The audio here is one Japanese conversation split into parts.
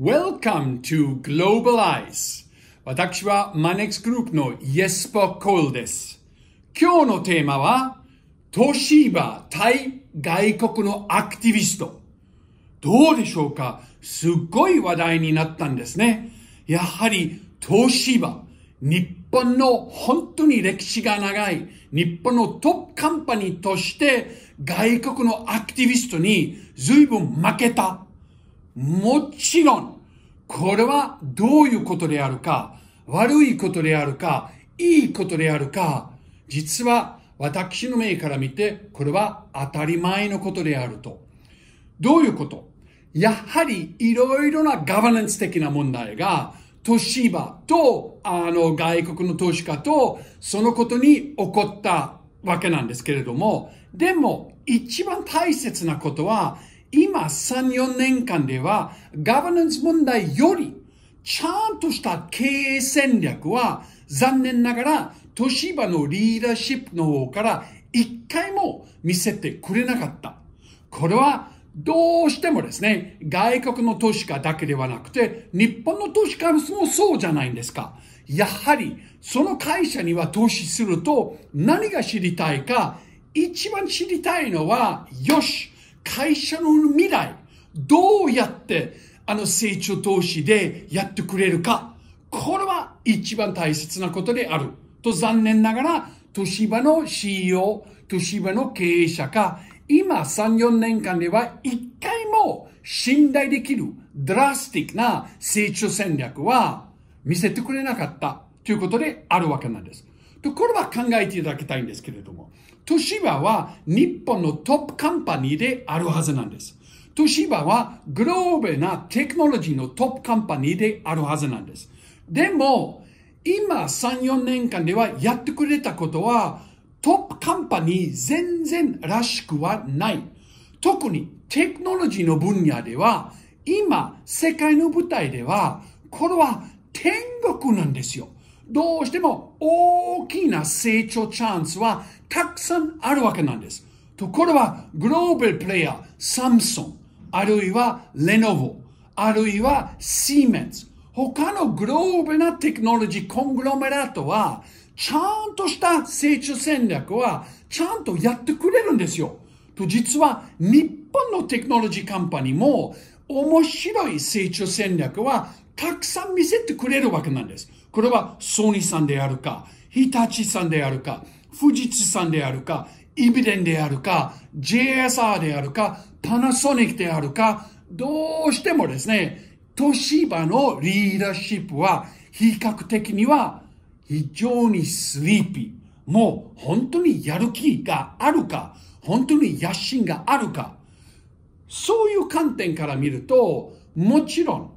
Welcome to Globalize 私はマネックスグループのイエスポ・コールです今日のテーマは東芝対外国のアクティビストどうでしょうかすっごい話題になったんですねやはり東芝日本の本当に歴史が長い日本のトップカンパニーとして外国のアクティビストに随分負けたもちろん、これはどういうことであるか、悪いことであるか、いいことであるか、実は私の目から見て、これは当たり前のことであると。どういうことやはりいろいろなガバナンス的な問題が、都市場とあの外国の投資家とそのことに起こったわけなんですけれども、でも一番大切なことは、今3、4年間では、ガバナンス問題より、ちゃんとした経営戦略は、残念ながら、都市場のリーダーシップの方から一回も見せてくれなかった。これは、どうしてもですね、外国の投資家だけではなくて、日本の投資家もそうじゃないんですか。やはり、その会社には投資すると、何が知りたいか、一番知りたいのは、よし会社の未来、どうやってあの成長投資でやってくれるか、これは一番大切なことである。と残念ながら、市場の CEO、市場の経営者か、今3、4年間では一回も信頼できるドラスティックな成長戦略は見せてくれなかったということであるわけなんです。とこれは考えていただきたいんですけれども、シバは日本のトップカンパニーであるはずなんです。シバはグローベなテクノロジーのトップカンパニーであるはずなんです。でも、今3、4年間ではやってくれたことは、トップカンパニー全然らしくはない。特にテクノロジーの分野では、今、世界の舞台では、これは天国なんですよ。どうしても大きな成長チャンスはたくさんあるわけなんです。ところは、グローバルプレイヤー、サムソン、あるいはレノボ、あるいはシーメンズ、他のグローバルなテクノロジーコングロメラートは、ちゃんとした成長戦略は、ちゃんとやってくれるんですよ。と、実は、日本のテクノロジーカンパニーも、面白い成長戦略は、たくさん見せてくれるわけなんです。これはソニーさんであるか、日立さんであるか、富士通さんであるか、イビデンであるか、JSR であるか、パナソニックであるか、どうしてもですね、都市場のリーダーシップは比較的には非常にスリーピー。もう本当にやる気があるか、本当に野心があるか。そういう観点から見ると、もちろん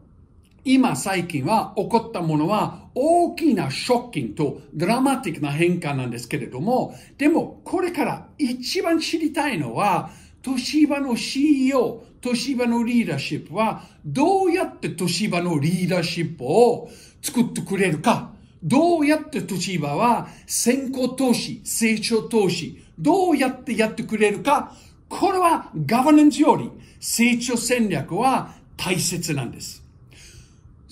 今最近は起こったものは大きなショッキングとドラマティックな変化なんですけれども、でもこれから一番知りたいのは、市場の CEO、市場のリーダーシップは、どうやって市場のリーダーシップを作ってくれるか。どうやって市場は先行投資、成長投資、どうやってやってくれるか。これはガバナンスより成長戦略は大切なんです。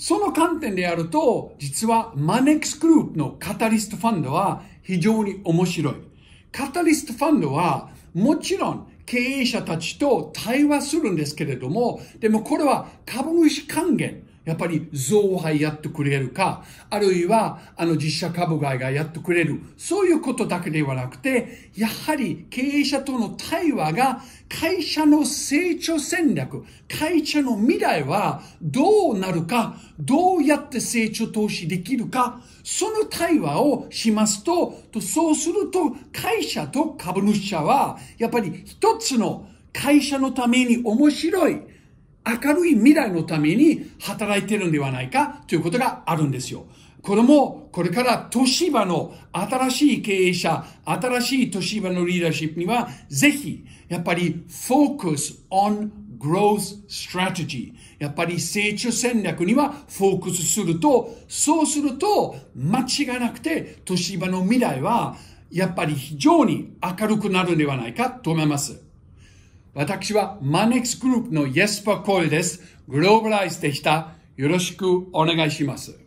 その観点でやると、実はマネックスグループのカタリストファンドは非常に面白い。カタリストファンドはもちろん経営者たちと対話するんですけれども、でもこれは株主還元。やっぱり増配やってくれるか、あるいはあの実写株買いがやってくれる。そういうことだけではなくて、やはり経営者との対話が会社の成長戦略、会社の未来はどうなるか、どうやって成長投資できるか、その対話をしますと、そうすると会社と株主者はやっぱり一つの会社のために面白い明るい未来のために働いてるんではないかということがあるんですよ。これも、これから市場の新しい経営者、新しい市場のリーダーシップには、ぜひ、やっぱり focus on growth strategy。やっぱり成長戦略にはフォークスすると、そうすると、間違いなくて、市場の未来は、やっぱり非常に明るくなるんではないかと思います。私はマネックスグループのイエスパコールです。グローバライズでした。よろしくお願いします。